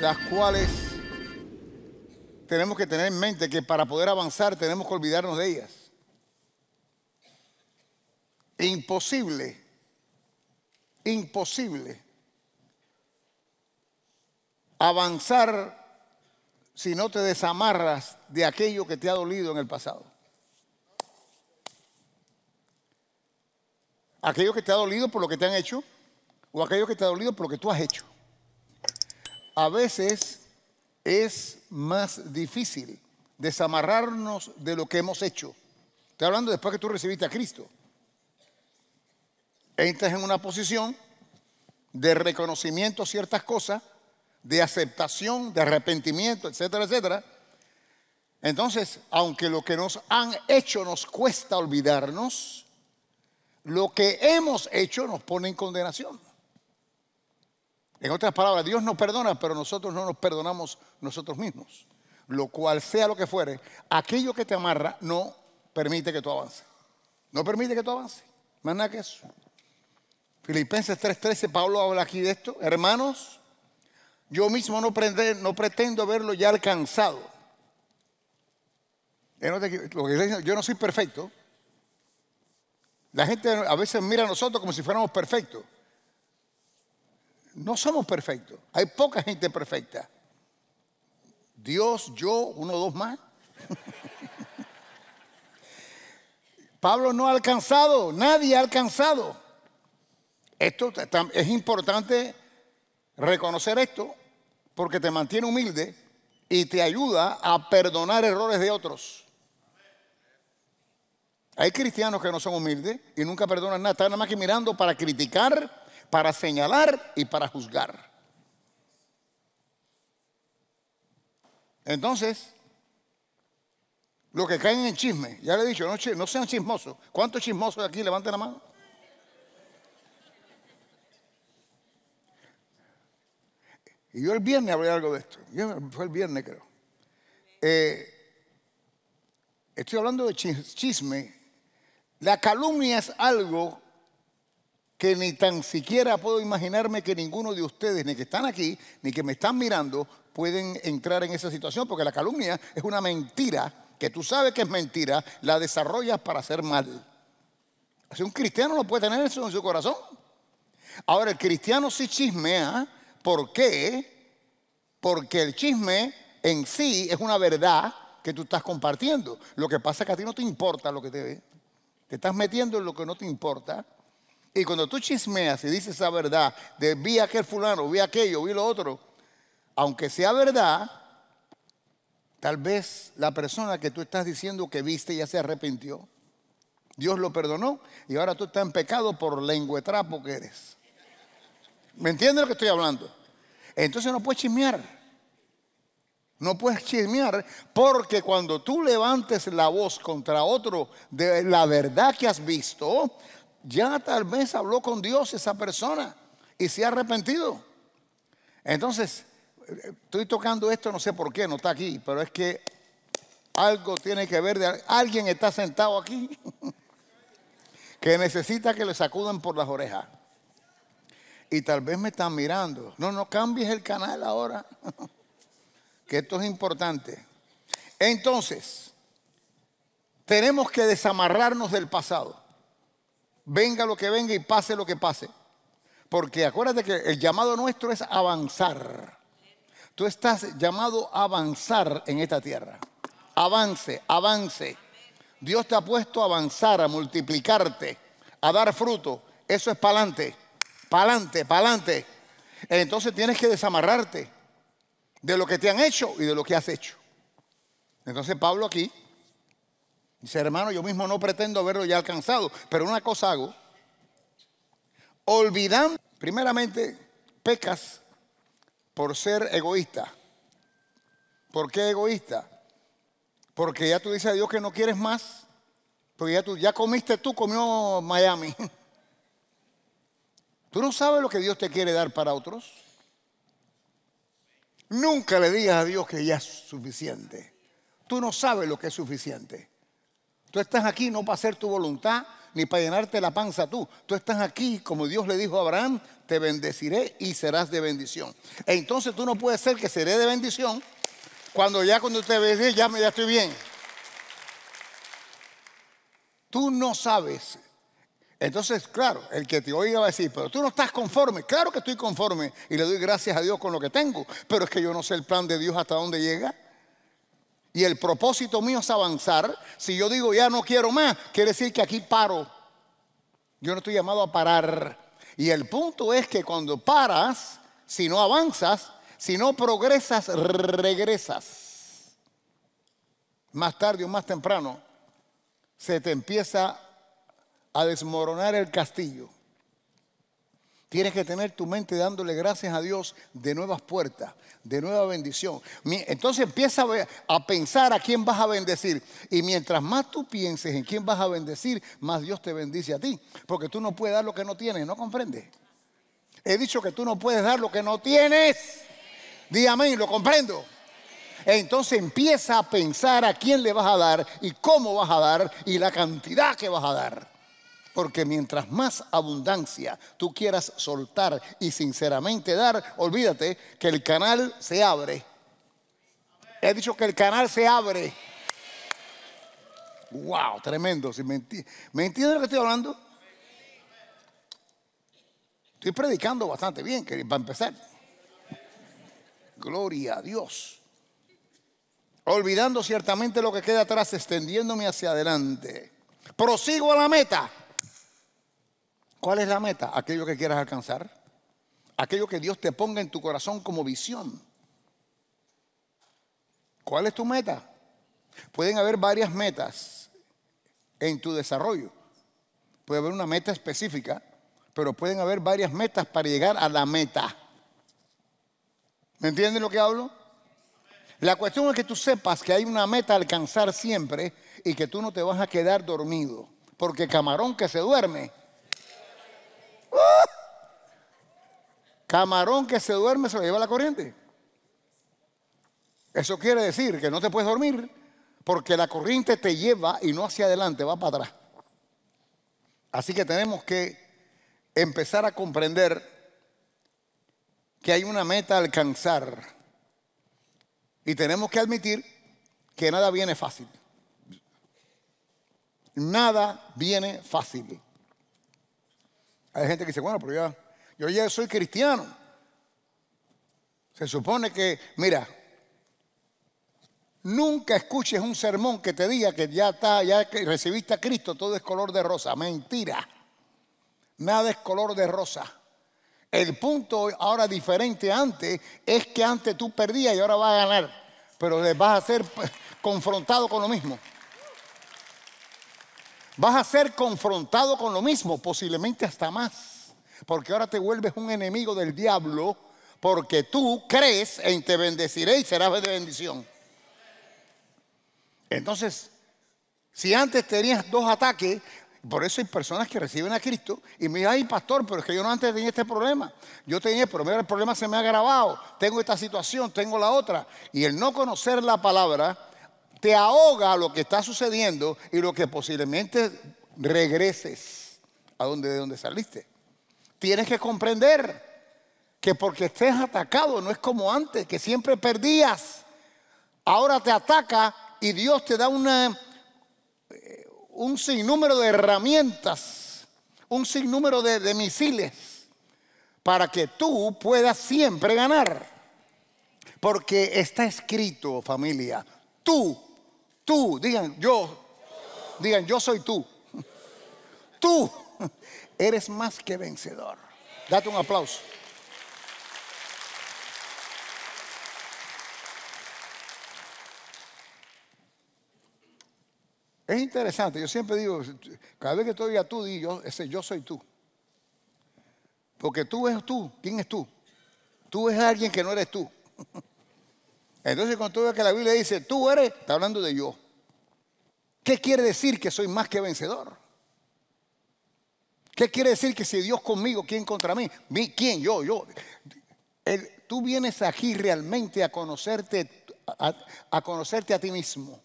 las cuales tenemos que tener en mente que para poder avanzar tenemos que olvidarnos de ellas. Imposible, imposible avanzar si no te desamarras de aquello que te ha dolido en el pasado. Aquello que te ha dolido por lo que te han hecho o aquello que te ha dolido por lo que tú has hecho a veces es más difícil desamarrarnos de lo que hemos hecho. Estoy hablando después que tú recibiste a Cristo. Entras en una posición de reconocimiento a ciertas cosas, de aceptación, de arrepentimiento, etcétera, etcétera. Entonces, aunque lo que nos han hecho nos cuesta olvidarnos, lo que hemos hecho nos pone en condenación. En otras palabras, Dios nos perdona, pero nosotros no nos perdonamos nosotros mismos. Lo cual sea lo que fuere, aquello que te amarra no permite que tú avances. No permite que tú avances. Más nada que eso. Filipenses 3:13, Pablo habla aquí de esto. Hermanos, yo mismo no, no pretendo haberlo ya alcanzado. Eh, yo no soy perfecto. La gente a veces mira a nosotros como si fuéramos perfectos. No somos perfectos. Hay poca gente perfecta. Dios, yo, uno, dos más. Pablo no ha alcanzado, nadie ha alcanzado. Esto es importante reconocer esto porque te mantiene humilde y te ayuda a perdonar errores de otros. Hay cristianos que no son humildes y nunca perdonan nada, están nada más que mirando para criticar para señalar y para juzgar. Entonces, lo que caen en chisme, ya le he dicho, no, sean chismosos. ¿Cuántos chismosos de aquí levanten la mano? Y yo el viernes hablé algo de esto. Yo, fue el viernes, creo. Eh, estoy hablando de chisme. La calumnia es algo que ni tan siquiera puedo imaginarme que ninguno de ustedes, ni que están aquí, ni que me están mirando, pueden entrar en esa situación, porque la calumnia es una mentira que tú sabes que es mentira, la desarrollas para hacer mal. Si un cristiano no puede tener eso en su corazón. Ahora, el cristiano sí chismea. ¿Por qué? Porque el chisme en sí es una verdad que tú estás compartiendo. Lo que pasa es que a ti no te importa lo que te ve. Te estás metiendo en lo que no te importa y cuando tú chismeas y dices la verdad, de vi aquel fulano, vi aquello, vi lo otro, aunque sea verdad, tal vez la persona que tú estás diciendo que viste ya se arrepintió. Dios lo perdonó y ahora tú estás en pecado por trapo que eres. ¿Me entiendes lo que estoy hablando? Entonces no puedes chismear. No puedes chismear porque cuando tú levantes la voz contra otro de la verdad que has visto, ya tal vez habló con Dios esa persona y se ha arrepentido. Entonces, estoy tocando esto, no sé por qué, no está aquí, pero es que algo tiene que ver de alguien está sentado aquí que necesita que le sacuden por las orejas. Y tal vez me están mirando. No, no cambies el canal ahora, que esto es importante. Entonces, tenemos que desamarrarnos del pasado venga lo que venga y pase lo que pase. Porque acuérdate que el llamado nuestro es avanzar. Tú estás llamado a avanzar en esta tierra. Avance, avance. Dios te ha puesto a avanzar, a multiplicarte, a dar fruto. Eso es pa'lante, pa'lante, pa'lante. Entonces tienes que desamarrarte de lo que te han hecho y de lo que has hecho. Entonces Pablo aquí Dice, hermano, yo mismo no pretendo haberlo ya alcanzado, pero una cosa hago. Olvidando, primeramente, pecas por ser egoísta. ¿Por qué egoísta? Porque ya tú dices a Dios que no quieres más, porque ya tú, ya comiste tú, comió Miami. Tú no sabes lo que Dios te quiere dar para otros. Nunca le digas a Dios que ya es suficiente. Tú no sabes lo que es suficiente. Tú estás aquí no para hacer tu voluntad ni para llenarte la panza tú. Tú estás aquí, como Dios le dijo a Abraham, te bendeciré y serás de bendición. E entonces tú no puedes ser que seré de bendición cuando ya cuando te bendice, eh, ya, ya estoy bien. Tú no sabes. Entonces, claro, el que te oiga va a decir, pero tú no estás conforme. Claro que estoy conforme y le doy gracias a Dios con lo que tengo, pero es que yo no sé el plan de Dios hasta dónde llega y el propósito mío es avanzar, si yo digo ya no quiero más, quiere decir que aquí paro. Yo no estoy llamado a parar. Y el punto es que cuando paras, si no avanzas, si no progresas, regresas. Más tarde o más temprano, se te empieza a desmoronar el castillo. Tienes que tener tu mente dándole gracias a Dios de nuevas puertas, de nueva bendición. Entonces empieza a pensar a quién vas a bendecir. Y mientras más tú pienses en quién vas a bendecir, más Dios te bendice a ti. Porque tú no puedes dar lo que no tienes, ¿no comprendes? He dicho que tú no puedes dar lo que no tienes. Dí amén, lo comprendo. Entonces empieza a pensar a quién le vas a dar y cómo vas a dar y la cantidad que vas a dar. Porque mientras más abundancia tú quieras soltar y sinceramente dar, olvídate que el canal se abre. He dicho que el canal se abre. Wow, tremendo. me, entiendes lo que estoy hablando? Estoy predicando bastante bien, que, para empezar. Gloria a Dios. Olvidando ciertamente lo que queda atrás, extendiéndome hacia adelante. Prosigo a la meta. ¿Cuál es la meta? Aquello que quieras alcanzar. Aquello que Dios te ponga en tu corazón como visión. ¿Cuál es tu meta? Pueden haber varias metas en tu desarrollo. Puede haber una meta específica, pero pueden haber varias metas para llegar a la meta. ¿Me entienden lo que hablo? La cuestión es que tú sepas que hay una meta a alcanzar siempre y que tú no te vas a quedar dormido. Porque camarón que se duerme Camarón que se duerme se lo lleva la corriente. Eso quiere decir que no te puedes dormir porque la corriente te lleva y no hacia adelante, va para atrás. Así que tenemos que empezar a comprender que hay una meta a alcanzar. Y tenemos que admitir que nada viene fácil. Nada viene fácil. Hay gente que dice, bueno, pero ya, yo ya soy cristiano. Se supone que, mira, nunca escuches un sermón que te diga que ya está, ya recibiste a Cristo, todo es color de rosa. Mentira. Nada es color de rosa. El punto ahora diferente antes es que antes tú perdías y ahora vas a ganar, pero vas a ser confrontado con lo mismo vas a ser confrontado con lo mismo, posiblemente hasta más, porque ahora te vuelves un enemigo del diablo, porque tú crees en te bendeciré y serás de bendición. Entonces, si antes tenías dos ataques, por eso hay personas que reciben a Cristo y me dicen, ay pastor, pero es que yo no antes tenía este problema. Yo tenía pero problema, el problema se me ha agravado, tengo esta situación, tengo la otra. Y el no conocer la palabra te ahoga lo que está sucediendo y lo que posiblemente regreses a donde de donde saliste. Tienes que comprender que porque estés atacado no es como antes, que siempre perdías. Ahora te ataca y Dios te da una, eh, un sinnúmero de herramientas, un sinnúmero de, de misiles para que tú puedas siempre ganar. Porque está escrito, familia, tú Tú, digan yo. Digan yo soy tú. Tú eres más que vencedor. Date un aplauso. Es interesante, yo siempre digo, cada vez que estoy a tú, yo, ese yo soy tú. Porque tú eres tú, ¿quién es tú? Tú eres alguien que no eres tú. Entonces cuando tú ves que la Biblia dice, tú eres, está hablando de yo. ¿Qué quiere decir que soy más que vencedor? ¿Qué quiere decir que si Dios conmigo, ¿quién contra mí? ¿Quién? Yo, yo. tú vienes aquí realmente a conocerte a, a, conocerte a ti mismo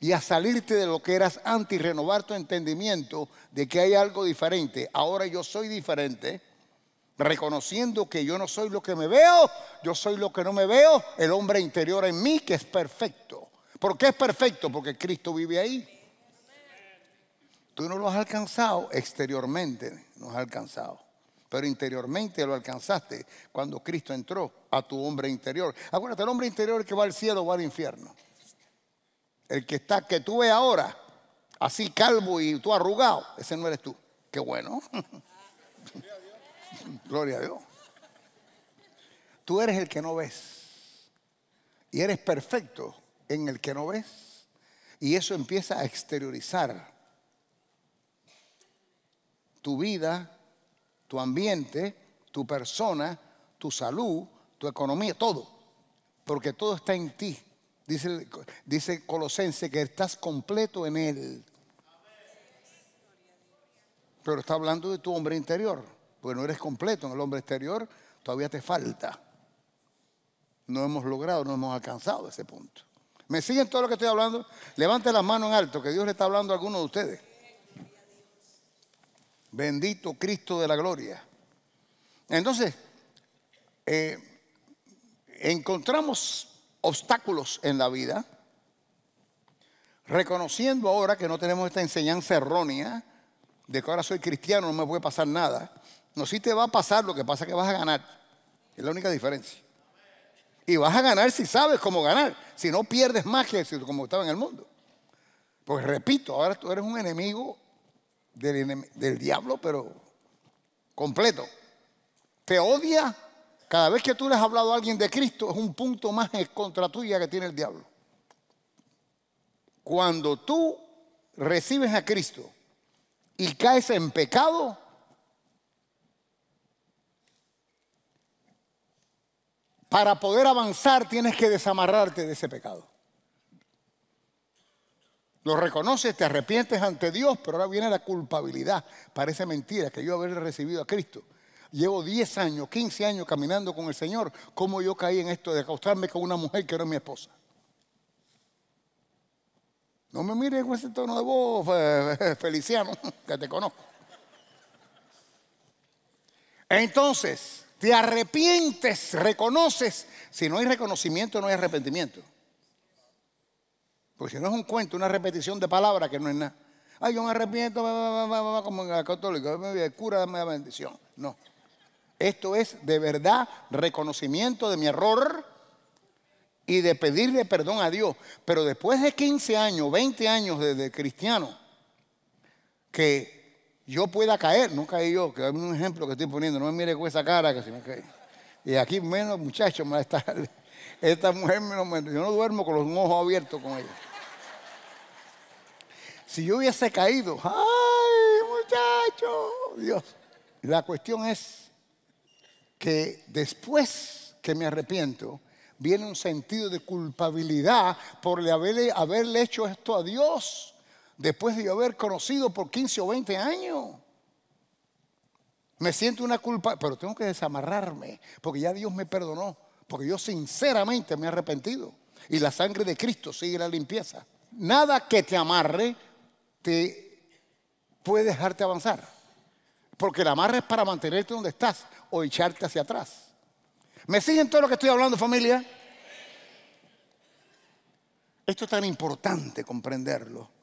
y a salirte de lo que eras antes y renovar tu entendimiento de que hay algo diferente. Ahora yo soy diferente reconociendo que yo no soy lo que me veo, yo soy lo que no me veo, el hombre interior en mí que es perfecto. ¿Por qué es perfecto? Porque Cristo vive ahí. Tú no lo has alcanzado exteriormente, no has alcanzado, pero interiormente lo alcanzaste cuando Cristo entró a tu hombre interior. Acuérdate, el hombre interior que va al cielo va al infierno. El que está, que tú ves ahora, así calvo y tú arrugado, ese no eres tú. Qué bueno. Gloria a Dios. Tú eres el que no ves. Y eres perfecto en el que no ves. Y eso empieza a exteriorizar tu vida, tu ambiente, tu persona, tu salud, tu economía, todo. Porque todo está en ti. Dice, dice Colosense que estás completo en él. Pero está hablando de tu hombre interior porque no eres completo en el hombre exterior, todavía te falta. No hemos logrado, no hemos alcanzado ese punto. ¿Me siguen todo lo que estoy hablando? Levante la mano en alto, que Dios le está hablando a alguno de ustedes. Bendito Cristo de la gloria. Entonces, eh, encontramos obstáculos en la vida, reconociendo ahora que no tenemos esta enseñanza errónea de que ahora soy cristiano, no me puede pasar nada, no si te va a pasar, lo que pasa es que vas a ganar. Es la única diferencia. Y vas a ganar si sabes cómo ganar. Si no pierdes más que como estaba en el mundo. Pues repito, ahora tú eres un enemigo del, diablo, pero completo. Te odia. Cada vez que tú le has hablado a alguien de Cristo, es un punto más contra tuya que tiene el diablo. Cuando tú recibes a Cristo y caes en pecado, Para poder avanzar tienes que desamarrarte de ese pecado. Lo reconoces, te arrepientes ante Dios, pero ahora viene la culpabilidad. Parece mentira que yo haber recibido a Cristo. Llevo 10 años, 15 años caminando con el Señor. ¿Cómo yo caí en esto de acostarme con una mujer que no es mi esposa? No me mires con ese tono de voz, eh, Feliciano, que te conozco. Entonces, te arrepientes, reconoces. Si no hay reconocimiento, no hay arrepentimiento. Porque si no es un cuento, una repetición de palabras que no es nada. Ay, yo me arrepiento, como en cura dame la bendición. No. Esto es de verdad reconocimiento de mi error y de pedirle perdón a Dios. Pero después de 15 años, 20 años desde de cristiano, que yo pueda caer, no caí yo, que es un ejemplo que estoy poniendo, no me mire con esa cara que si me cae. Y aquí menos, muchachos, más tarde. Esta mujer menos, Yo no duermo con los ojos abiertos con ella. Si yo hubiese caído, ¡ay, muchacho! Dios. La cuestión es que después que me arrepiento, viene un sentido de culpabilidad por haberle hecho esto a Dios después de yo haber conocido por 15 o 20 años. Me siento una culpa, pero tengo que desamarrarme, porque ya Dios me perdonó, porque yo sinceramente me he arrepentido. Y la sangre de Cristo sigue la limpieza. Nada que te amarre te puede dejarte avanzar, porque el amarre es para mantenerte donde estás o echarte hacia atrás. ¿Me siguen todo lo que estoy hablando, familia? Esto es tan importante comprenderlo.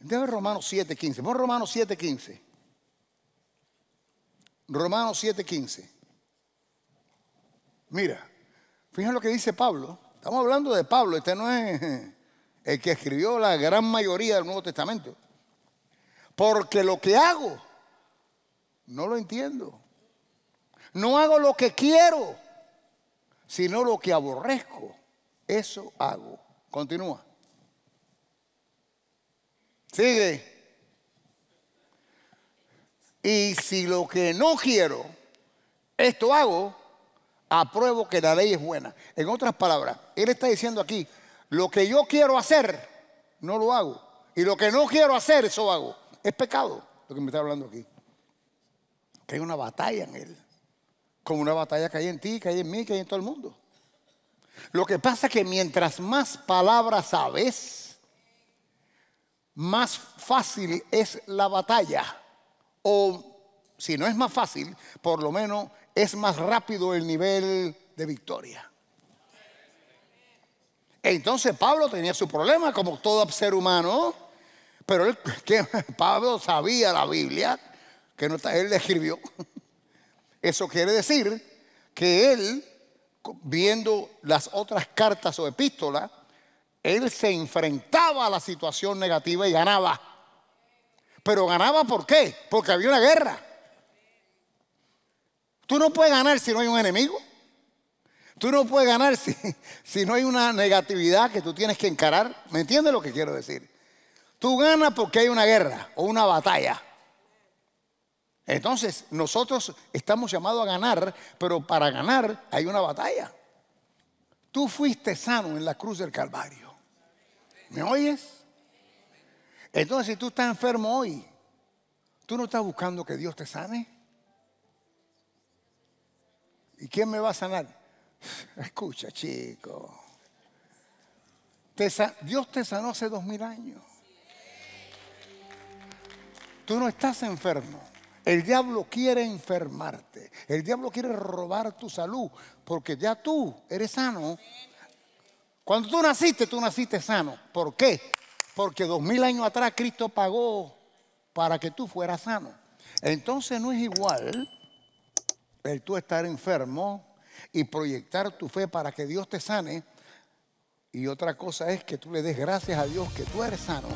Debe Romanos 7.15. Pon Romanos 7.15. Romanos 7.15. Mira, fíjense lo que dice Pablo. Estamos hablando de Pablo. Este no es el que escribió la gran mayoría del Nuevo Testamento. Porque lo que hago, no lo entiendo. No hago lo que quiero, sino lo que aborrezco. Eso hago. Continúa. Sigue. Y si lo que no quiero, esto hago, apruebo que la ley es buena. En otras palabras, él está diciendo aquí, lo que yo quiero hacer, no lo hago. Y lo que no quiero hacer, eso hago. Es pecado lo que me está hablando aquí. Que hay una batalla en él. Como una batalla que hay en ti, que hay en mí, que hay en todo el mundo. Lo que pasa es que mientras más palabras sabes, más fácil es la batalla. O si no es más fácil, por lo menos es más rápido el nivel de victoria. Entonces Pablo tenía su problema como todo ser humano, pero que Pablo sabía la Biblia, que no, él le escribió. Eso quiere decir que él, viendo las otras cartas o epístolas, él se enfrentaba a la situación negativa y ganaba. Pero ganaba ¿por qué? Porque había una guerra. Tú no puedes ganar si no hay un enemigo. Tú no puedes ganar si, si no hay una negatividad que tú tienes que encarar. ¿Me entiendes lo que quiero decir? Tú ganas porque hay una guerra o una batalla. Entonces, nosotros estamos llamados a ganar, pero para ganar hay una batalla. Tú fuiste sano en la cruz del Calvario. ¿Me oyes? Entonces, si tú estás enfermo hoy, tú no estás buscando que Dios te sane. ¿Y quién me va a sanar? Escucha, chico. Dios te sanó hace dos mil años. Tú no estás enfermo. El diablo quiere enfermarte. El diablo quiere robar tu salud porque ya tú eres sano. Cuando tú naciste, tú naciste sano. ¿Por qué? Porque dos mil años atrás Cristo pagó para que tú fueras sano. Entonces no es igual el tú estar enfermo y proyectar tu fe para que Dios te sane. Y otra cosa es que tú le des gracias a Dios que tú eres sano.